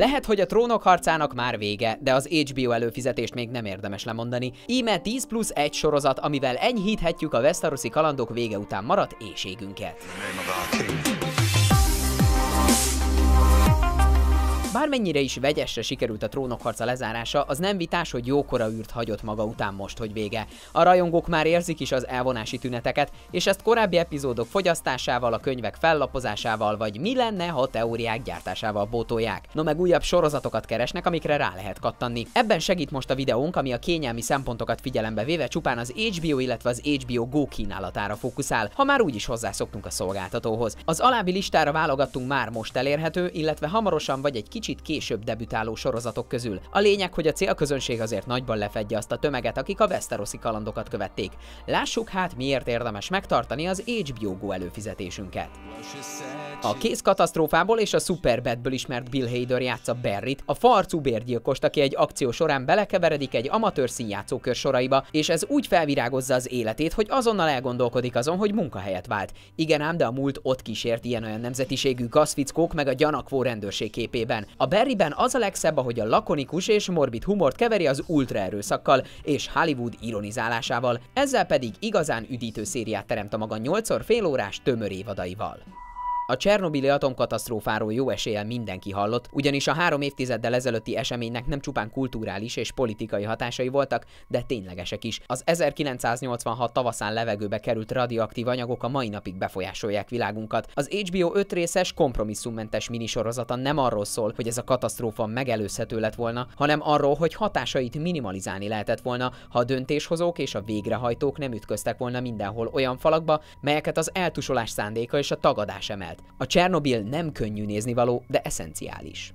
Lehet, hogy a trónok harcának már vége, de az HBO előfizetést még nem érdemes lemondani. Íme 10 plusz 1 sorozat, amivel enyhíthetjük a Westerosi kalandok vége után maradt éjségünket. Bármennyire is vegyesre sikerült a trónokharca lezárása, az nem vitás, hogy jókora űrt hagyott maga után most, hogy vége. A rajongók már érzik is az elvonási tüneteket, és ezt korábbi epizódok fogyasztásával, a könyvek fellapozásával, vagy mi lenne, ha teóriák gyártásával bótolják. No meg újabb sorozatokat keresnek, amikre rá lehet kattanni. Ebben segít most a videónk, ami a kényelmi szempontokat figyelembe véve csupán az HBO, illetve az HBO Go kínálatára fókuszál, ha már úgyis hozzászoktunk a szolgáltatóhoz. Az alábbi listára válogattunk már most elérhető, illetve hamarosan vagy egy kicsit kicsit később debütáló sorozatok közül. A lényeg, hogy a célközönség azért nagyban lefedje azt a tömeget, akik a Westerosi kalandokat követték. Lássuk hát, miért érdemes megtartani az HBO Go előfizetésünket. A Kész katasztrófából és a Superbadből ismert Bill Hader játsza Barryt, a farcú bérgyilkost, aki egy akció során belekeveredik egy amatőr színjátszókör soraiba, és ez úgy felvirágozza az életét, hogy azonnal elgondolkodik azon, hogy munkahelyet vált. Igen ám, de a múlt ott kísért ilyen-olyan nemzetiségű gazvickók meg a gyanakvó rendőrség képében. A Barryben az a legszebb, ahogy a lakonikus és morbid humort keveri az ultraerőszakkal és Hollywood ironizálásával, ezzel pedig igazán üdítő szériát teremt a maga 8 fél órás tömör évadaival. A Csernobili atomkatasztrófáról jó eséllyel mindenki hallott, ugyanis a három évtizeddel ezelőtti eseménynek nem csupán kulturális és politikai hatásai voltak, de ténylegesek is. Az 1986 tavaszán levegőbe került radioaktív anyagok a mai napig befolyásolják világunkat. Az HBO öt részes kompromisszummentes minisorozata nem arról szól, hogy ez a katasztrófa megelőzhető lett volna, hanem arról, hogy hatásait minimalizálni lehetett volna, ha a döntéshozók és a végrehajtók nem ütköztek volna mindenhol olyan falakba, melyeket az eltusolás szándéka és a tagadás emelt. A Csernobil nem könnyű nézni való, de eszenciális.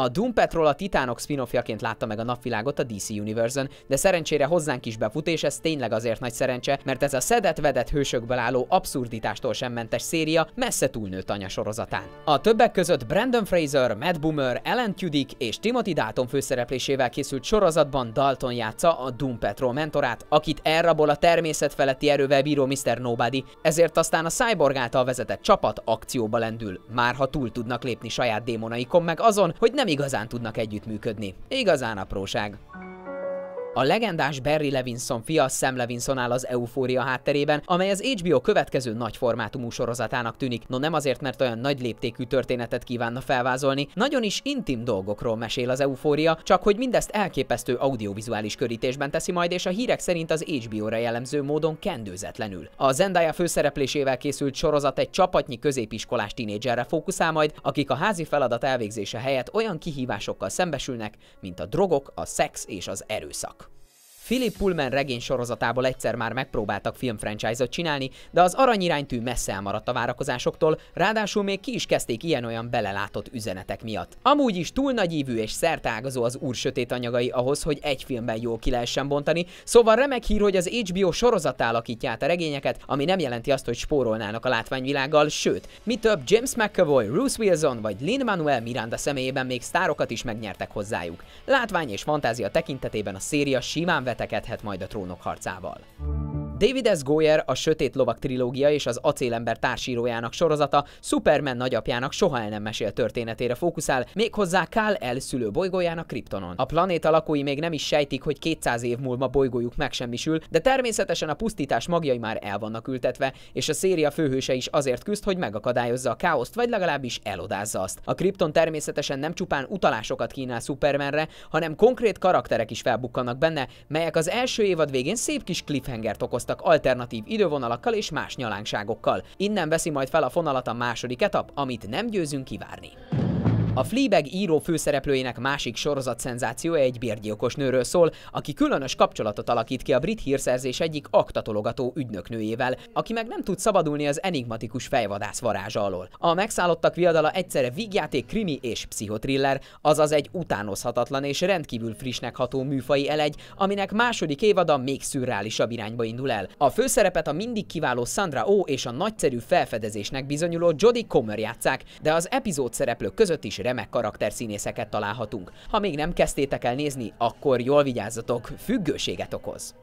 A Doom Patrol a Titánok spin-offjaként látta meg a napvilágot a DC Universe-ön, de szerencsére hozzánk is befut, és ez tényleg azért nagy szerencse, mert ez a szedett-vedett hősökből álló abszurditástól sem mentes széria messze túlnőtt anya sorozatán. A többek között Brandon Fraser, Matt Boomer, Ellen Tudyk és Timothy Dalton főszereplésével készült sorozatban Dalton játsza a Doom Patrol mentorát, akit elrabol a természet feletti erővel bíró Mr. Nobody, ezért aztán a Cyborg által vezetett csapat akcióba lendül, már ha túl tudnak lépni saját démonaikon meg azon, hogy nem nem igazán tudnak együttműködni. Igazán apróság. A legendás Barry Levinson fia Sam Levinson áll az eufória hátterében, amely az HBO következő nagy formátumú sorozatának tűnik. No nem azért, mert olyan nagy léptékű történetet kívánna felvázolni, nagyon is intim dolgokról mesél az eufória, csak hogy mindezt elképesztő audiovizuális körítésben teszi majd, és a hírek szerint az HBO-ra jellemző módon kendőzetlenül. A Zendaya főszereplésével készült sorozat egy csapatnyi középiskolás tinédzserre fókuszál majd, akik a házi feladat elvégzése helyett olyan kihívásokkal szembesülnek, mint a drogok, a szex és az erőszak. Philip Pullman regény sorozatából egyszer már megpróbáltak filmfranchise-ot csinálni, de az aranyiránytű messze elmaradt a várakozásoktól, ráadásul még ki is kezdték ilyen-olyan belelátott üzenetek miatt. Amúgy is túl nagyívű és szertágazó az úr sötét anyagai ahhoz, hogy egy filmben jól ki lehessen bontani, szóval remek hír, hogy az HBO sorozat alakítja át a regényeket, ami nem jelenti azt, hogy spórolnának a látványvilággal, sőt, mi több James McAvoy, Ruth Wilson vagy Lin-Manuel Miranda személyében még sztárokat is megnyertek hozzájuk. Látvány és fantázia tekintetében a széria simán vett vetekedhet majd a trónok harcával. David S. Goyer a Sötét Lovak trilógia és az Acélember társírójának sorozata Superman nagyapjának soha el nem mesél történetére fókuszál, méghozzá Kál el szülő bolygójának Kryptonon. A planéta lakói még nem is sejtik, hogy 200 év múlva bolygójuk megsemmisül, de természetesen a pusztítás magjai már el vannak ültetve, és a széria főhőse is azért küzd, hogy megakadályozza a káoszt, vagy legalábbis elodázza azt. A Krypton természetesen nem csupán utalásokat kínál Supermanre, hanem konkrét karakterek is felbukkannak benne, melyek az első évad végén szép kis cliffhanger okoztak találkoztak alternatív idővonalakkal és más nyalánkságokkal. Innen veszi majd fel a fonalat a második etap, amit nem győzünk kivárni. A Fleabag író főszereplőjének másik sorozat szenzációja egy bérgyilkos nőről szól, aki különös kapcsolatot alakít ki a brit hírszerzés egyik aktatologató ügynöknőjével, aki meg nem tud szabadulni az enigmatikus fejvadász varázsa alól. A megszállottak viadala egyszerre vígjáték, krimi és pszichotriller, azaz egy utánozhatatlan és rendkívül frissnek ható műfai elegy, aminek második évada még szürreálisabb irányba indul el. A főszerepet a mindig kiváló Sandra O oh és a nagyszerű felfedezésnek bizonyuló Jodie Comer játszák, de az epizód szereplők között is remek karakterszínészeket találhatunk. Ha még nem kezdtétek el nézni, akkor jól vigyázzatok, függőséget okoz.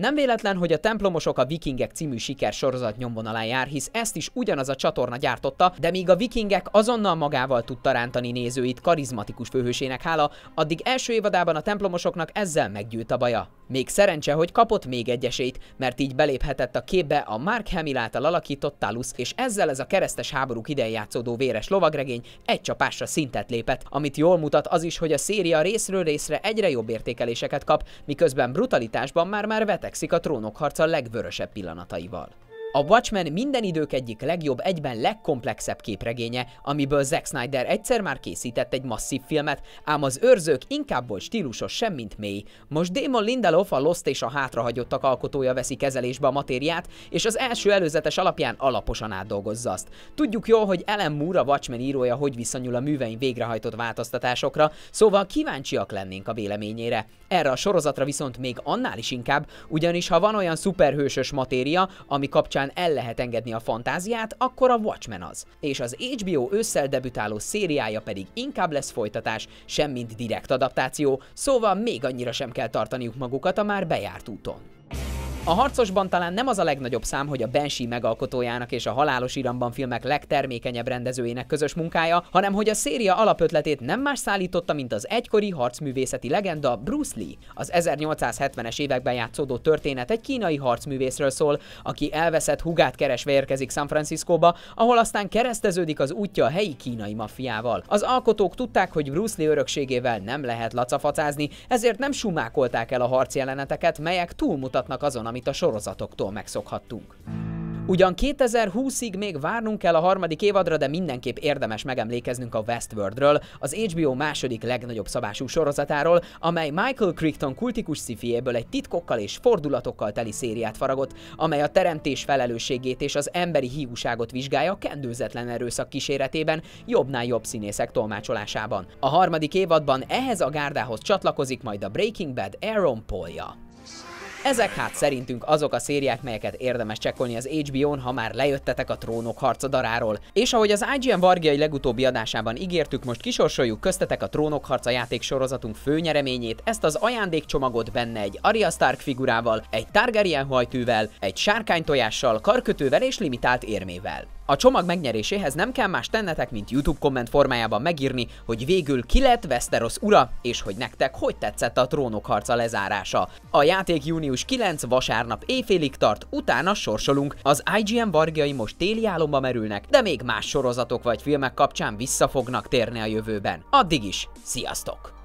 Nem véletlen, hogy a Templomosok a Vikingek című sorozat nyomvonalán jár, hisz ezt is ugyanaz a csatorna gyártotta, de míg a Vikingek azonnal magával tudta rántani nézőit karizmatikus főhősének hála, addig első évadában a Templomosoknak ezzel meggyűlt a baja. Még szerencse, hogy kapott még egy esélyt, mert így beléphetett a képbe a Mark Hamill által alakított Talus, és ezzel ez a keresztes háborúk idején játszódó véres lovagregény egy csapásra szintet lépett, amit jól mutat az is, hogy a széria részről részre egyre jobb értékeléseket kap, miközben brutalitásban már-már vetek cselekszik a trónokharca legvörösebb pillanataival. A Watchmen minden idők egyik legjobb, egyben legkomplexebb képregénye, amiből Zack Snyder egyszer már készített egy masszív filmet, ám az őrzők inkább volt stílusos sem, mint mély. Most Damon Lindelof, a Lost és a hátrahagyottak alkotója veszi kezelésbe a matériát, és az első előzetes alapján alaposan átdolgozza azt. Tudjuk jól, hogy Ellen Moore, a Watchmen írója, hogy viszonyul a művein végrehajtott változtatásokra, szóval kíváncsiak lennénk a véleményére. Erre a sorozatra viszont még annál is inkább, ugyanis ha van olyan szuperhősös matéria, ami kapcsán kapcsán el lehet engedni a fantáziát, akkor a Watchmen az. És az HBO ősszel debütáló szériája pedig inkább lesz folytatás, semmint direkt adaptáció, szóval még annyira sem kell tartaniuk magukat a már bejárt úton. A harcosban talán nem az a legnagyobb szám, hogy a Banshee megalkotójának és a Halálos Iramban filmek legtermékenyebb rendezőjének közös munkája, hanem hogy a széria alapötletét nem más szállította, mint az egykori harcművészeti legenda Bruce Lee. Az 1870-es években játszódó történet egy kínai harcművészről szól, aki elveszett hugát keresve érkezik San Franciscóba, ahol aztán kereszteződik az útja a helyi kínai maffiával. Az alkotók tudták, hogy Bruce Lee örökségével nem lehet lacafacázni, ezért nem sumákolták el a jeleneteket, melyek túlmutatnak azon amit a sorozatoktól megszokhattunk. Ugyan 2020-ig még várnunk kell a harmadik évadra, de mindenképp érdemes megemlékeznünk a Westworldről, az HBO második legnagyobb szabású sorozatáról, amely Michael Crichton kultikus szifiéből egy titkokkal és fordulatokkal teli szériát faragott, amely a teremtés felelősségét és az emberi hívúságot vizsgálja kendőzetlen erőszak kíséretében, jobbnál jobb színészek tolmácsolásában. A harmadik évadban ehhez a gárdához csatlakozik majd a Breaking Bad Aaron Paulja. Ezek hát szerintünk azok a szériák, melyeket érdemes csekkolni az HBO-n, ha már lejöttetek a trónok harca daráról. És ahogy az IGN Vargiai legutóbbi adásában ígértük, most kisorsoljuk köztetek a trónok harca játék sorozatunk főnyereményét, ezt az ajándékcsomagot benne egy Arya Stark figurával, egy Targaryen hajtűvel, egy sárkánytojással, karkötővel és limitált érmével. A csomag megnyeréséhez nem kell más tennetek, mint YouTube komment formájában megírni, hogy végül ki lett Westeros ura, és hogy nektek hogy tetszett a trónok harca lezárása. A játék június 9 vasárnap éjfélig tart, utána sorsolunk. Az IGN vargjai most téli álomba merülnek, de még más sorozatok vagy filmek kapcsán vissza fognak térni a jövőben. Addig is, sziasztok!